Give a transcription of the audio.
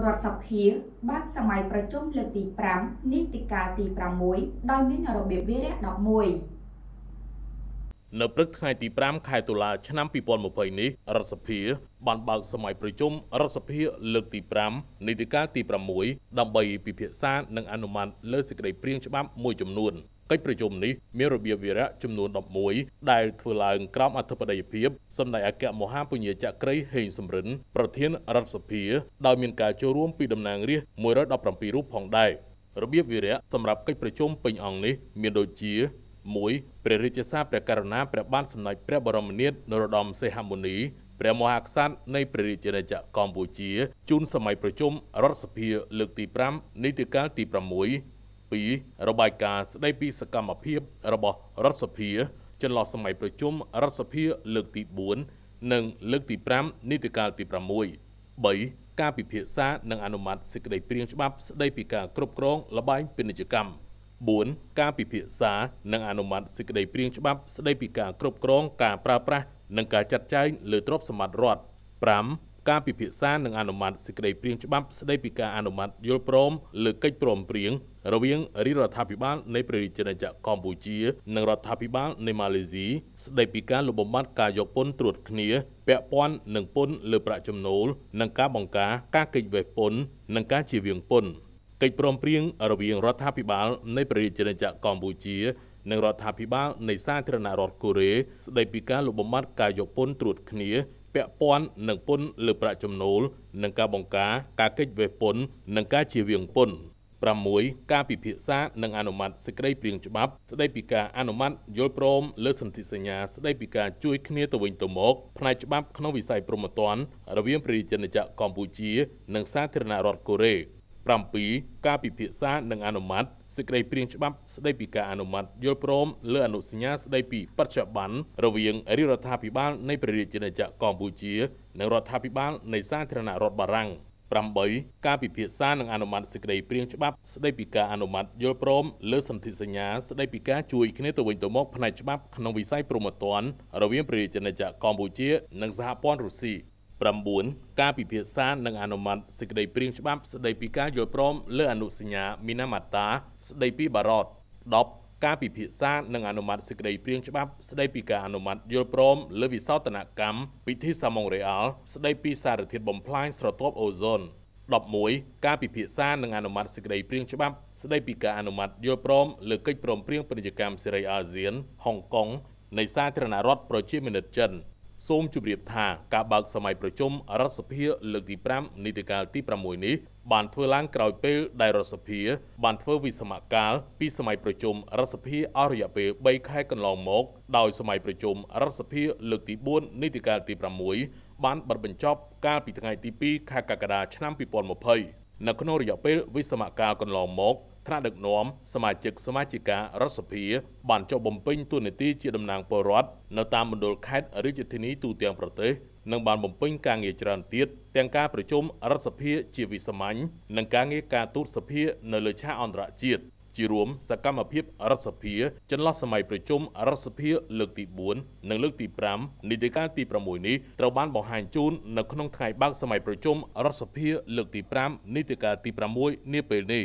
រដ្ឋសភាបានសម័យប្រជុំលើកទី5នីតិកាលទី6ដោយមានរបៀបវារៈ11នៅព្រឹកថ្ងៃទី5ខែតុលាឆ្នាំ2020នេះរដ្ឋសភាបានបើកសម័យប្រជុំរដ្ឋសភាលើកទី5នីតិកាលទី6ដើម្បីពិភាក្សានិងអនុម័តលើសេចក្តីព្រាងច្បាប់មួយចំនួនកិច្ចប្រជុំនេះមានរបៀបវារៈចំនួន11ដែលធ្វើឡើងក្រោមអធិបតីភាពសម្ដេចអគ្គមហាពញាចក្រីហេងសំរិនប្រធានរដ្ឋសភាដោយមានការចូលរួមពីតំណាងរាស្ត្រ117រូបផងដែររបៀបវារៈសម្រាប់កិច្ចប្រជុំពេញអង្គនេះមានដូចជា1ព្រះរាជាសារព្រះករុណាព្រះបាទសម្ដេចព្រះបរមនាថនរោត្តមសីហមុនីព្រះមហាក្សត្រនៃ ព្រះរាជាណាចក្រកម្ពុជាជូនសម័យប្រជុំរដ្ឋសភាលើកទី5នីតិកាលទី6 2022របាយការណ៍ស្ដីពីសកម្មភាព របស់រដ្ឋសភាចន្លោះសម័យប្រជុំរដ្ឋសភាលើកទី4និងលើកទី5នីតិកាលទី6 3ការពិភាក្សានិងអនុម័តសេចក្តីព្រាងច្បាប់ស្ដីពីការគ្រប់គ្រងលបែងពាណិជ្ជកម្ម4ការពិភាក្សានិងអនុម័តសេចក្តីព្រាងច្បាប់ស្តីពីការគ្រប់គ្រងការប្រើប្រាស់និងការចាត់ចែងលើទ្រព្យសម្បត្តិរដ្ឋ5ការពិភាក្សានិងអនុម័តសេចក្តីព្រាងច្បាប់ស្តីពីការអនុម័តយល់ព្រមលើកិច្ចព្រមព្រៀងរវាងរាជរដ្ឋាភិបាលនៃប្រជាជាតិកម្ពុជា និងរដ្ឋាភិបាលនៃម៉ាឡេស៊ីស្តីពីការលុបបំបាត់ការយកពន្ធត្រួតគ្នាពាក់ព័ន្ធនឹងពន្ធលើប្រាក់ចំណូលនិងការបង្ការការគេចវេះពន្ធនិងការជៀសវាងពន្ធកិច្ចព្រមព្រៀងរវាងរដ្ឋាភិបាលនៃប្រជាជាតិកម្ពុជានិងរដ្ឋាភិបាលនៃសាធារណរដ្ឋកូរ៉េស្តីពីការលុបបំបាត់ការយកពន្ធត្រួតគ្នាពាក់ព័ន្ធនឹងពន្ធលើប្រាក់ចំណូលនិងការបង្ការការកិច្ចវេះពន្ធនិងការជៀសវាងពន្ធ6ការពិភាក្សានិងអនុម័តសេចក្តីព្រៀងច្បាប់ស្តីពីការអនុម័តយល់ព្រមលើសន្ធិសញ្ញាស្តីពីការជួយគ្នាទៅវិញទៅមកផ្នែកច្បាប់ក្នុងវិស័យព្រហ្មទណ្ឌរវាងប្រជាជនចក្រកម្ពុជានិងសាធារណរដ្ឋកូរ៉េ7ការពិភាក្សានិងអនុម័តសេចក្តីព្រៀងច្បាប់ស្តីពីការអនុម័តយល់ព្រមលើអនុសញ្ញាស្តីពីបច្ចុប្បន្នរវាងរាជរដ្ឋាភិបាលនៃព្រះរាជាណាចក្រកម្ពុជានិងរដ្ឋាភិបាលនៃសាធារណរដ្ឋបារាំង8ការពិភាក្សានិងអនុម័តសេចក្តីព្រៀងច្បាប់ស្តីពីការអនុម័តយល់ព្រមលើសន្ធិសញ្ញាស្តីពីការជួយគ្នាទៅវិញទៅមកផ្នែកច្បាប់ក្នុងវិស័យប្រមត្តនរវាងព្រះរាជាណាចក្រកម្ពុជានិងសហព័ន្ធរុស្ស៊ី9ការពិភាក្សានិងអនុម័តសេចក្តីព្រាងច្បាប់ស្តីពីការយល់ព្រមលើអនុសញ្ញាមីណាម៉ាតា ស្តីពីបារត10ការពិភាក្សានិងអនុម័តសេចក្តីព្រាងច្បាប់ស្តីពីការអនុម័តយល់ព្រមលើវិសោធនកម្មពិធីសាម៉ុងរេអាល់ស្តីពីសារធាតុបំផ្លាញស្រទាប់អូហ្សូន11ការពិភាក្សានិងអនុម័តសេចក្តីព្រាងច្បាប់ស្តីពីការអនុម័តយល់ព្រមលើកិច្ចព្រមព្រៀងពាណិជ្ជកម្មសេរីអាស៊ានហុងកុងនៃសាធារណរដ្ឋប្រជាមានិតចិន។សូមជម្រាបថាការបើកសម័យប្រជុំរដ្ឋសភាលើកទី5នីតិកាលទី6នេះ បានធ្វើឡើងក្រោយពេលដែលរដ្ឋសភាបានធ្វើវិសមកាលពីសម័យប្រជុំរដ្ឋសភាអស់រយៈពេល3ខែកន្លងមក ដោយសម័យប្រជុំរដ្ឋសភាលើកទី4នីតិកាលទី6បានបិទបញ្ចប់កាលពីថ្ងៃទី2ខែកក្កដាឆ្នាំ2020នៅក្នុងរយៈពេលវិសមកាលកន្លងមកថ្នាក់ដឹកនាំសមាជិកសមាជិការដ្ឋសភាបានចុះបំពេញតួនាទីជាតំណាងពលរដ្ឋនៅតាមមណ្ឌលខេត្តរាជធានីទូទាំងប្រទេសនិងបានបំពេញការងារច្រើនទៀតទាំងការប្រជុំរដ្ឋសភាជាវិសាមញ្ញនិងការងារការទូតសភានៅលើឆាកអន្តរជាតិជារួមសកម្មភាពរដ្ឋសភា ចន្លោះសម័យប្រជុំរដ្ឋសភាលើកទី4និងលើកទី5នីតិកាលទី6នេះត្រូវបានបង្ហាញជូននៅក្នុងថ្ងៃបើកសម័យប្រជុំរដ្ឋសភា លើកទី5នីតិកាលទី6នាពេលនេះ